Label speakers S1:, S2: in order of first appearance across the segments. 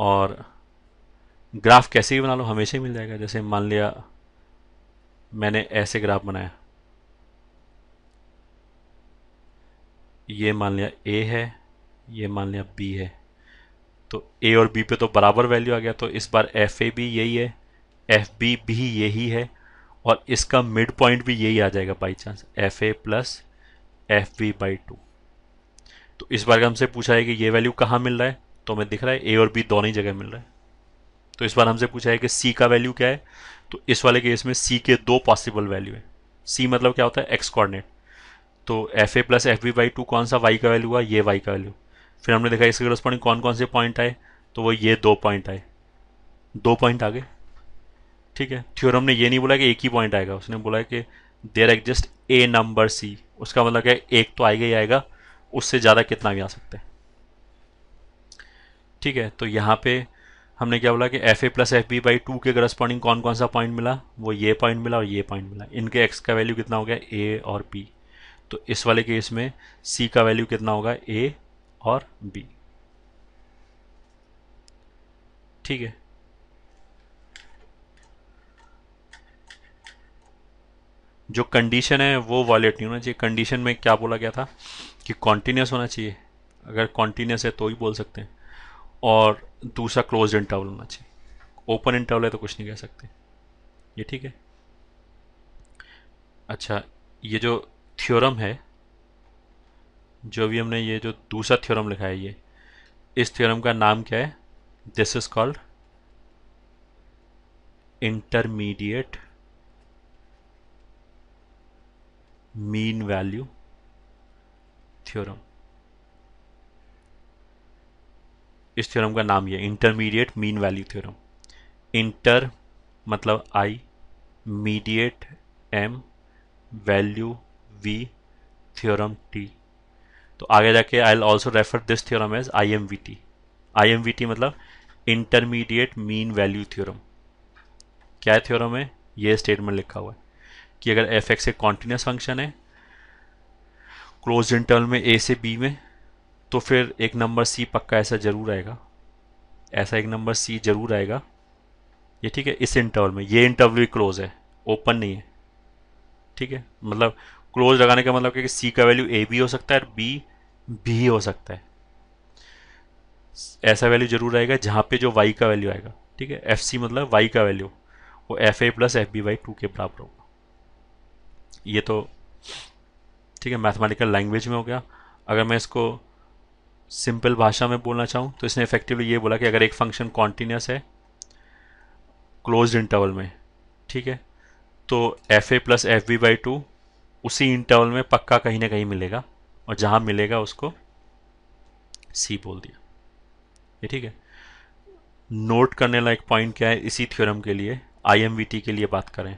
S1: और ग्राफ कैसे भी बना लो हमेशा ही मिल जाएगा जैसे मान लिया मैंने ऐसे ग्राफ बनाया ये मान लिया ए है ये मान लिया बी है तो ए और बी पे तो बराबर वैल्यू आ गया तो इस बार एफ ए भी यही है एफ बी भी यही है और इसका मिड पॉइंट भी यही आ जाएगा by chance F A plus F B by two तो इस बार हमसे पूछा है कि ये वैल्यू कहाँ मिल रहा है तो हमें दिख रहा है ए और बी दोनों ही जगह मिल रहा है तो इस बार हमसे पूछा है कि सी का वैल्यू क्या है तो इस वाले केस में सी के दो पॉसिबल वैल्यू है सी मतलब क्या होता है एक्स कॉर्डिनेट तो F A plus F B by two कौन सा वाई का वैल्यू हुआ ये वाई का वैल्यू फिर हमने देखा इसके करस्पॉन्डिंग कौन कौन से पॉइंट आए तो वो ये दो पॉइंट आए दो पॉइंट आ गए ठीक है थ्योरम ने ये नहीं बोला कि एक ही पॉइंट आएगा उसने बोला कि देर एग्जिस्ट ए नंबर सी उसका मतलब क्या एक तो आएगा ही आएगा उससे ज़्यादा कितना भी आ सकते हैं ठीक है तो यहाँ पे हमने क्या बोला कि F A plus F B by two के करस्पॉन्डिंग कौन कौन सा पॉइंट मिला वो ये पॉइंट मिला और ये पॉइंट मिला इनके एक्स का वैल्यू कितना हो गया ए और पी तो इस वाले केस में सी का वैल्यू कितना होगा ए और बी ठीक है जो कंडीशन है वो वॉलेट नहीं होना चाहिए कंडीशन में क्या बोला गया था कि कॉन्टीन्यूस होना चाहिए अगर कॉन्टीन्यूस है तो ही बोल सकते हैं और दूसरा क्लोज इंटरवल होना चाहिए ओपन इंटरवल है तो कुछ नहीं कह सकते ये ठीक है अच्छा ये जो थ्योरम है जो भी हमने ये जो दूसरा थ्योरम लिखा है ये इस थ्योरम का नाम क्या है this is called intermediate mean value theorem इस थ्योरम का नाम ये intermediate mean value theorem inter मतलब I mediate M value V theorem T तो आगे जाके I also refer this theorem as I M V T I M V T मतलब intermediate mean value theorem क्या है थ्योरम है ये statement लिखा हुआ है कि अगर एफ एक्स एक कॉन्टीन्यूस फंक्शन है क्लोज इंटरवल में ए से बी में तो फिर एक नंबर सी पक्का ऐसा ज़रूर आएगा ऐसा एक नंबर सी ज़रूर आएगा ये ठीक है इस इंटरवल में ये इंटरवल भी क्लोज है ओपन नहीं है ठीक है मतलब क्लोज लगाने का मतलब क्या कि सी का वैल्यू ए भी हो सकता है और बी भी हो सकता है ऐसा वैल्यू जरूर आएगा जहाँ पे जो वाई का वैल्यू आएगा ठीक है एफ सी मतलब वाई का वैल्यू वो F A plus F B by two के बराबर होगा ये तो ठीक है मैथमेटिकल लैंग्वेज में हो गया अगर मैं इसको सिंपल भाषा में बोलना चाहूँ तो इसने इफेक्टिवली ये बोला कि अगर एक फंक्शन कॉन्टीन्यूस है क्लोज इंटरवल में ठीक है तो F A plus F B by two उसी इंटरवल में पक्का कहीं ना कहीं मिलेगा और जहाँ मिलेगा उसको सी बोल दिया ये ठीक है नोट करने लायक पॉइंट क्या है इसी थ्योरम के लिए आईएमवीटी के लिए बात करें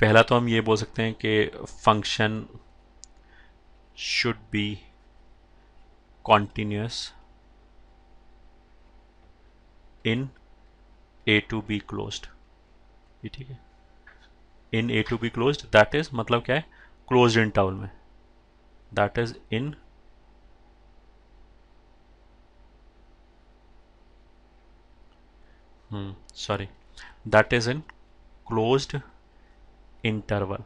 S1: पहला तो हम ये बोल सकते हैं कि function should be continuous in A to B closed ये ठीक है in A to B close that is मतलब क्या है क्लोज इन टाउल में that is in sorry that is in close interval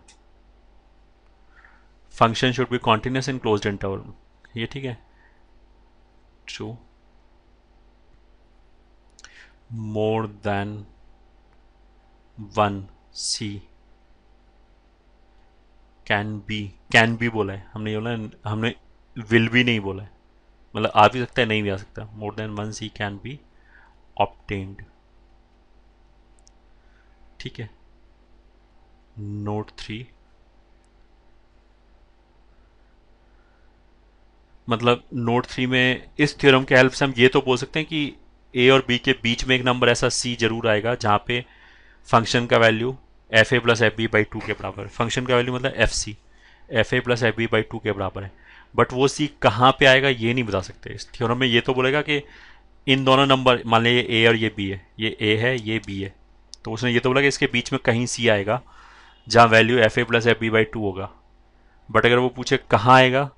S1: function should be continuous in close interval ये ठीक है to more than one C can be can be बोला है हमने बोला हमने विल भी नहीं बोला है मतलब आ भी सकता है नहीं भी आ सकता more than one C can be obtained ठीक है नोट थ्री मतलब नोट थ्री में इस थ्योरम के हेल्प से हम ये तो बोल सकते हैं कि ए और बी के बीच में एक नंबर ऐसा सी जरूर आएगा जहाँ पे फंक्शन का value F A plus F B by two के बराबर फंक्शन का वैल्यू मतलब F C F A plus F B by two के बराबर है बट मतलब वो सी कहाँ पे आएगा ये नहीं बता सकते इस थ्योरम में ये तो बोलेगा कि इन दोनों नंबर मान लें ये ए और ये बी है ये ए है ये बी है तो उसने ये तो बोला कि इसके बीच में कहीं सी आएगा जहाँ value F A plus F B by two होगा बट अगर वो पूछे कहाँ आएगा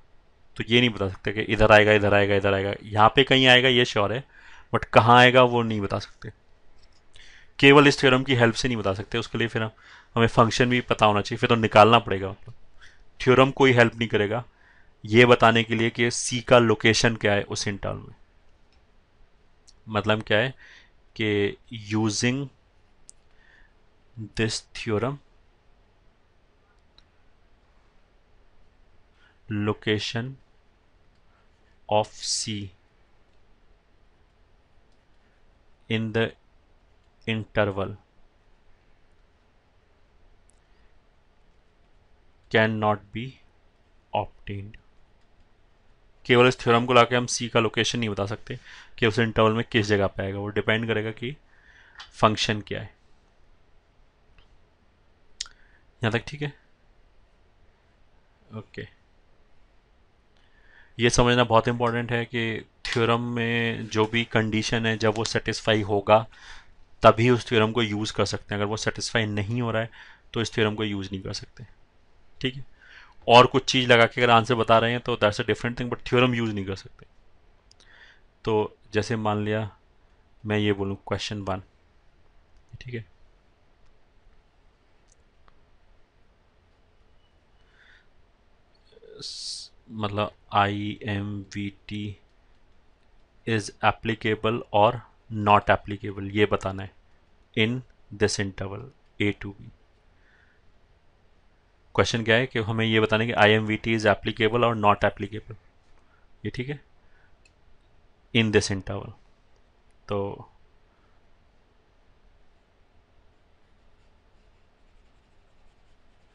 S1: तो ये नहीं बता सकते कि इधर आएगा इधर आएगा इधर आएगा यहाँ पे कहीं आएगा ये श्योर है बट कहाँ आएगा वो नहीं बता सकते केवल इस थ्योरम की हेल्प से नहीं बता सकते उसके लिए फिर हम हमें फंक्शन भी पता होना चाहिए फिर तो निकालना पड़ेगा मतलब थ्योरम कोई हेल्प नहीं करेगा ये बताने के लिए कि सी का लोकेशन क्या है उस इंटरवल में मतलब क्या है कि using this theorem location of C in the interval cannot be obtained. केवल इस थ्योरम को लाके हम सी का लोकेशन नहीं बता सकते कि उस इंटरवल में किस जगह पे आएगा वो डिपेंड करेगा कि फंक्शन क्या है यहाँ तक ठीक है ओके okay. ये समझना बहुत इम्पॉर्टेंट है कि थ्योरम में जो भी कंडीशन है जब वो सेटिस्फाई होगा तभी उस थ्योरम को यूज़ कर सकते हैं अगर वो सेटिस्फाई नहीं हो रहा है तो इस थ्योरम को यूज़ नहीं कर सकते ठीक है और कुछ चीज़ लगा के अगर आंसर बता रहे हैं तो that's a different thing but theorem use नहीं कर सकते तो जैसे मान लिया मैं ये बोलूँ क्वेश्चन वन ठीक है मतलब I M V T is applicable और नॉट एप्लीकेबल ये बताना है in this interval A to B question क्या है कि हमें ये बताना है कि I M V T is applicable और नॉट एप्लीकेबल ये ठीक है इन दिस इंटरवल तो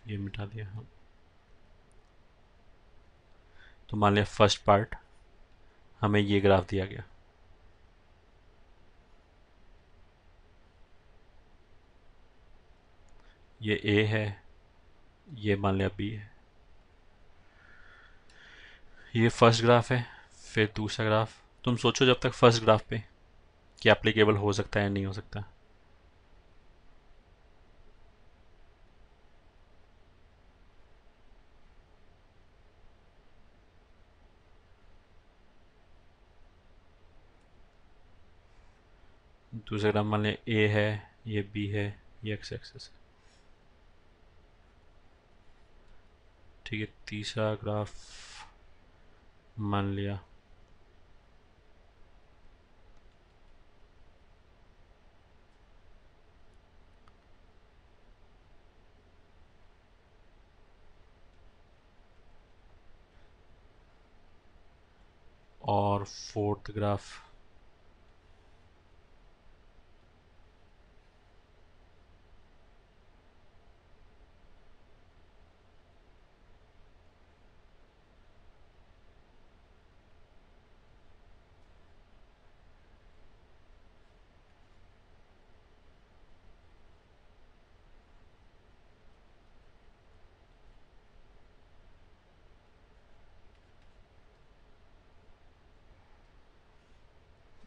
S1: ये मिटा दिया हम तो मान लिया फर्स्ट पार्ट हमें ये ग्राफ दिया गया ये ए है ये मान लिया बी है ये फर्स्ट ग्राफ है फिर दूसरा ग्राफ तुम सोचो जब तक फर्स्ट ग्राफ पे कि एप्लीकेबल हो सकता है या नहीं हो सकता दूसरा ग्राफ मान लें ए है ये बी है ये एक्स एक्सेस है ठीक है तीसरा ग्राफ मान लिया और फोर्थ ग्राफ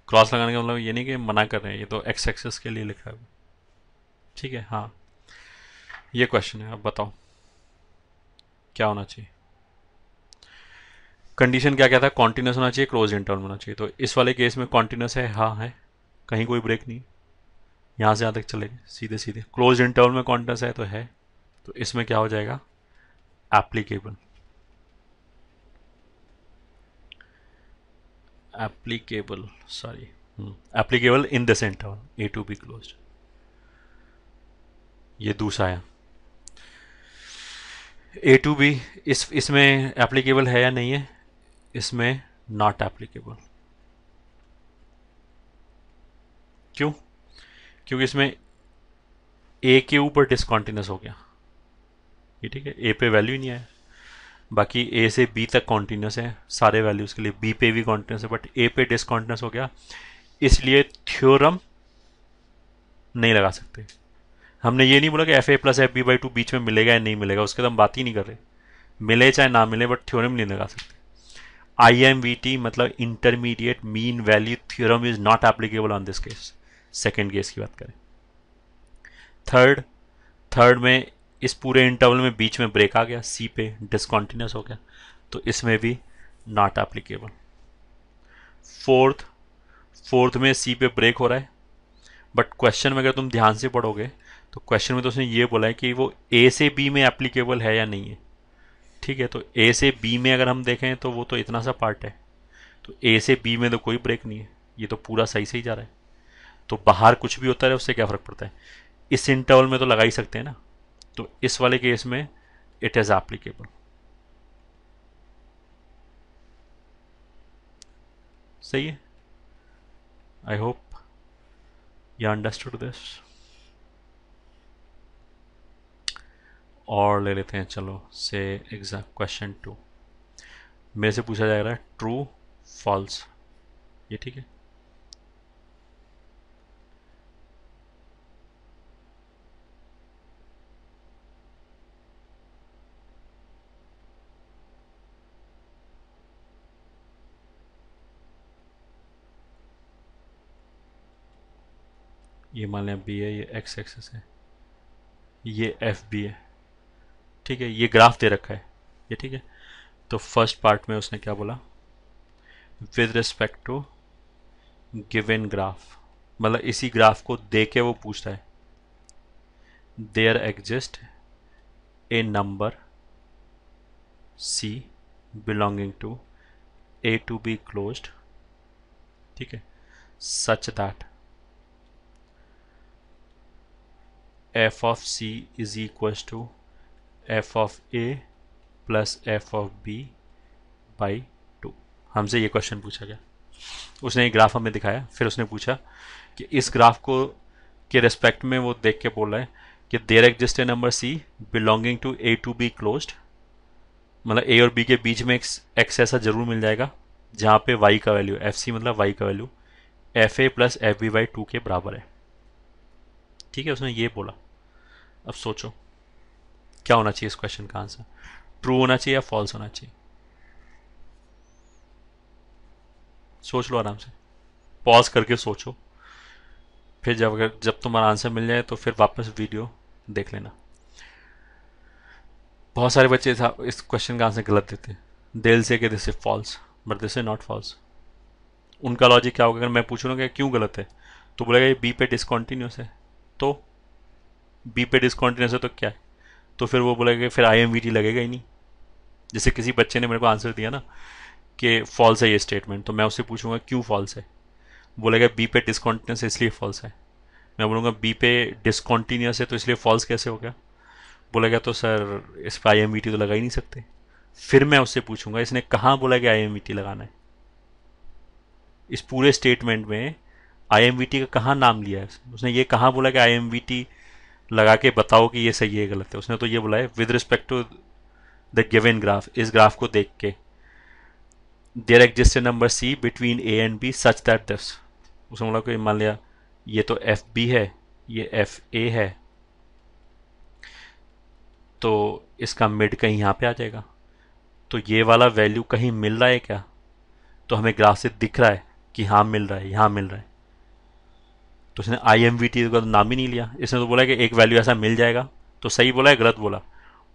S1: क्रॉस लगाने का मतलब ये नहीं कि मना कर रहे हैं ये तो एक्स एक्सेस के लिए लिखा है ठीक है हाँ ये क्वेश्चन है अब बताओ क्या होना चाहिए कंडीशन क्या क्या था कॉन्टीन्यूस होना चाहिए क्लोज इंटरवल होना चाहिए तो इस वाले केस में कॉन्टीन्यूस है हाँ है कहीं कोई ब्रेक नहीं यहाँ से यहाँ तक चले सीधे सीधे क्लोज इंटरवल में कॉन्टीन्यूस है तो है तो इसमें क्या हो जाएगा applicable applicable sorry hmm. applicable in the center a to be closed ये दूसरा आया ए टू बी इस इसमें एप्लीकेबल है या नहीं है इसमें नॉट एप्लीकेबल क्यों क्योंकि इसमें ए के ऊपर डिसकॉन्टिन्यूस हो गया ये ठीक है ए पे वैल्यू नहीं आया बाकी ए से बी तक कॉन्टीन्यूस है सारे वैल्यूज़ के लिए बी पे भी कॉन्टीन्यूस है बट ए पे डिसकॉन्टीन्यूस हो गया इसलिए थ्योरम नहीं लगा सकते हमने ये नहीं बोला कि F A plus F B by two बीच में मिलेगा या नहीं मिलेगा उसके तो हम बात ही नहीं कर रहे मिले चाहे ना मिले बट थ्योरम नहीं लगा सकते आई एम वी टी मतलब intermediate mean value theorem is not applicable on this case second case की बात करें थर्ड थर्ड में इस पूरे इंटरवल में बीच में ब्रेक आ गया सी पे डिसकॉन्टीन्यूस हो गया तो इसमें भी नॉट एप्लीकेबल फोर्थ फोर्थ में सी पे ब्रेक हो रहा है बट क्वेश्चन में अगर तुम ध्यान से पढ़ोगे तो क्वेश्चन में तो उसने ये बोला है कि वो ए से बी में एप्लीकेबल है या नहीं है ठीक है तो ए से बी में अगर हम देखें तो वो तो इतना सा पार्ट है तो ए से बी में तो कोई ब्रेक नहीं है ये तो पूरा सही से ही जा रहा है तो बाहर कुछ भी होता है उससे क्या फ़र्क पड़ता है इस इंटरवल में तो लगा ही सकते हैं ना तो इस वाले केस में इट इज़ एप्लीकेबल सही है I hope you understood this और ले लेते हैं चलो से एग्जाम क्वेश्चन टू मेरे से पूछा जा रहा है ट्रू फॉल्स ये ठीक है ये मान लें बी है ये एक्स एक्सेस है ये एफ बी है ठीक है ये ग्राफ दे रखा है ये ठीक है तो फर्स्ट पार्ट में उसने क्या बोला with respect to given graph मतलब इसी ग्राफ को दे के वो पूछता है there exist a number C belonging to A to B close ठीक है such that f of c is equals to f of a plus F of B by two हमसे ये क्वेश्चन पूछा गया उसने ये ग्राफ हमें दिखाया फिर उसने पूछा कि इस ग्राफ को के रेस्पेक्ट में वो देख के बोल रहा है कि there exist a number C belonging to A to B close मतलब ए और बी के बीच में एक्स ऐसा जरूर मिल जाएगा जहाँ पे वाई का वैल्यू एफ सी मतलब वाई का value F A plus F B by two के बराबर है ठीक है उसने ये बोला अब सोचो क्या होना चाहिए इस क्वेश्चन का आंसर ट्रू होना चाहिए या फॉल्स होना चाहिए सोच लो आराम से पॉज करके सोचो फिर जब अगर जब तुम्हारा आंसर मिल जाए तो फिर वापस वीडियो देख लेना बहुत सारे बच्चे इस क्वेश्चन का आंसर गलत देते हैं दिल से कि this is false but this is not false उनका लॉजिक क्या होगा अगर मैं पूछ रहा क्यों गलत है तो बोलेगा ये बी पे डिसकॉन्टिन्यूस है तो बी पे डिसकॉन्टीन्यूस है तो क्या है तो फिर वो बोलेगा फिर आई लगेगा ही नहीं जैसे किसी बच्चे ने मेरे को आंसर दिया ना कि फॉल्स है ये स्टेटमेंट तो मैं उससे पूछूंगा क्यों फॉल्स है बोलेगा बी पे डिसकॉन्टीन्यूस इसलिए फॉल्स है मैं बोलूँगा बी पे डिसकॉन्टीन्यूस है तो इसलिए फॉल्स कैसे हो गया बोलेगा तो सर इस पर आई तो लगा ही नहीं सकते फिर मैं उससे पूछूंगा इसने कहाँ बोला कि आई लगाना है इस पूरे स्टेटमेंट में आई का कहाँ नाम लिया है उसने ये कहाँ बोला कि आई लगा के बताओ कि ये सही है गलत है उसने तो ये बोला है with respect to the given graph इस ग्राफ को देख के there exist number C between A and B such that दस उसने बोला कि मान लिया ये तो एफ बी है ये एफ ए है तो इसका मिड कहीं यहाँ पे आ जाएगा तो ये वाला वैल्यू कहीं मिल रहा है क्या तो हमें ग्राफ से दिख रहा है कि हाँ मिल रहा है यहाँ मिल रहा है तो उसने आई एम वी टी का तो नाम ही नहीं लिया इसने तो बोला कि एक वैल्यू ऐसा मिल जाएगा तो सही बोला या गलत बोला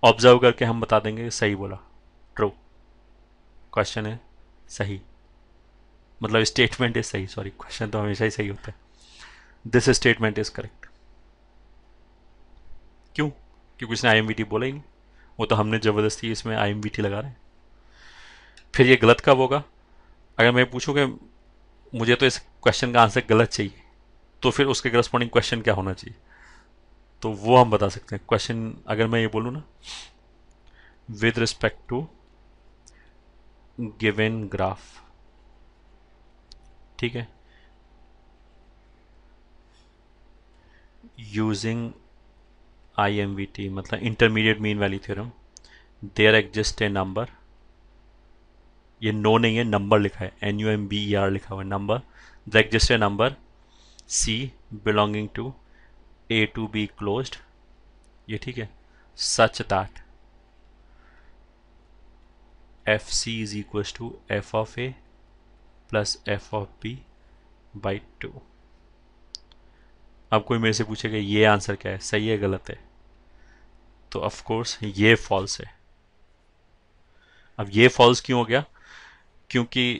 S1: ऑब्जर्व करके हम बता देंगे कि सही बोला ट्रू क्वेश्चन है सही मतलब स्टेटमेंट इज सही सॉरी क्वेश्चन तो हमेशा ही सही होता है दिस स्टेटमेंट इज करेक्ट क्यों क्योंकि इसने आई एम वी टी बोला ही नहीं वो तो हमने ज़बरदस्ती इसमें आई एम वी टी लगा रहे हैं फिर ये गलत कब होगा अगर मैं पूछूँ कि मुझे तो इस क्वेश्चन का आंसर गलत चाहिए तो फिर उसके करस्पॉन्डिंग क्वेश्चन क्या होना चाहिए तो वो हम बता सकते हैं क्वेश्चन अगर मैं ये बोलूँ ना with respect to given graph ठीक है using I M V T मतलब intermediate mean value theorem there exist a number ये नो नहीं है नंबर लिखा है N U M B R लिखा हुआ है number the exist a number C belonging to A to B closed ये ठीक है such that F C is equal to F of A plus F of B by two अब कोई मेरे से पूछेगा ये आंसर क्या है सही है गलत है तो ऑफ कोर्स ये फॉल्स है अब ये फॉल्स क्यों हो गया क्योंकि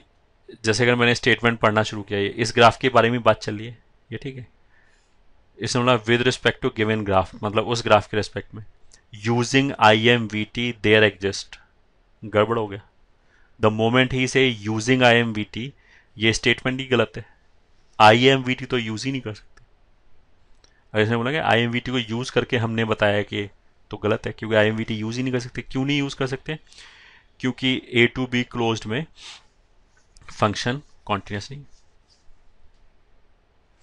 S1: जैसे अगर मैंने स्टेटमेंट पढ़ना शुरू किया ये इस ग्राफ के बारे में बात चल रही है ये ठीक है इसने बोला with respect to given graph मतलब उस ग्राफ के रिस्पेक्ट में using I M V T there exist गड़बड़ हो गया द मोमेंट ही से using I M V T ये स्टेटमेंट ही गलत है आई एम वी टी तो यूज़ ही नहीं कर सकते अगर इसने बोला कि आई एम वी टी को यूज़ करके हमने बताया कि तो गलत है क्योंकि I M V T use ही नहीं कर सकते क्यों नहीं यूज़ कर सकते क्योंकि ए टू बी क्लोज में फंक्शन कॉन्टिन्यूस नहीं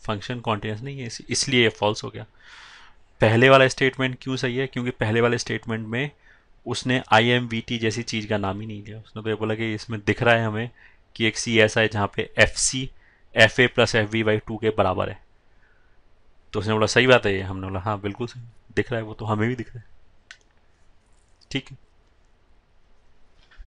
S1: फंक्शन कॉन्टीन्यूस नहीं है इसलिए ये फॉल्स हो गया पहले वाला स्टेटमेंट क्यों सही है क्योंकि पहले वाले स्टेटमेंट में उसने आई एम वी टी जैसी चीज़ का नाम ही नहीं लिया उसने तो ये बोला कि इसमें दिख रहा है हमें कि एक सी ऐसा है जहाँ पे F C F A plus F B by two के बराबर है तो उसने बोला सही बात है ये हमने बोला हाँ बिल्कुल सही दिख रहा है वो तो हमें भी दिख रहा है ठीक है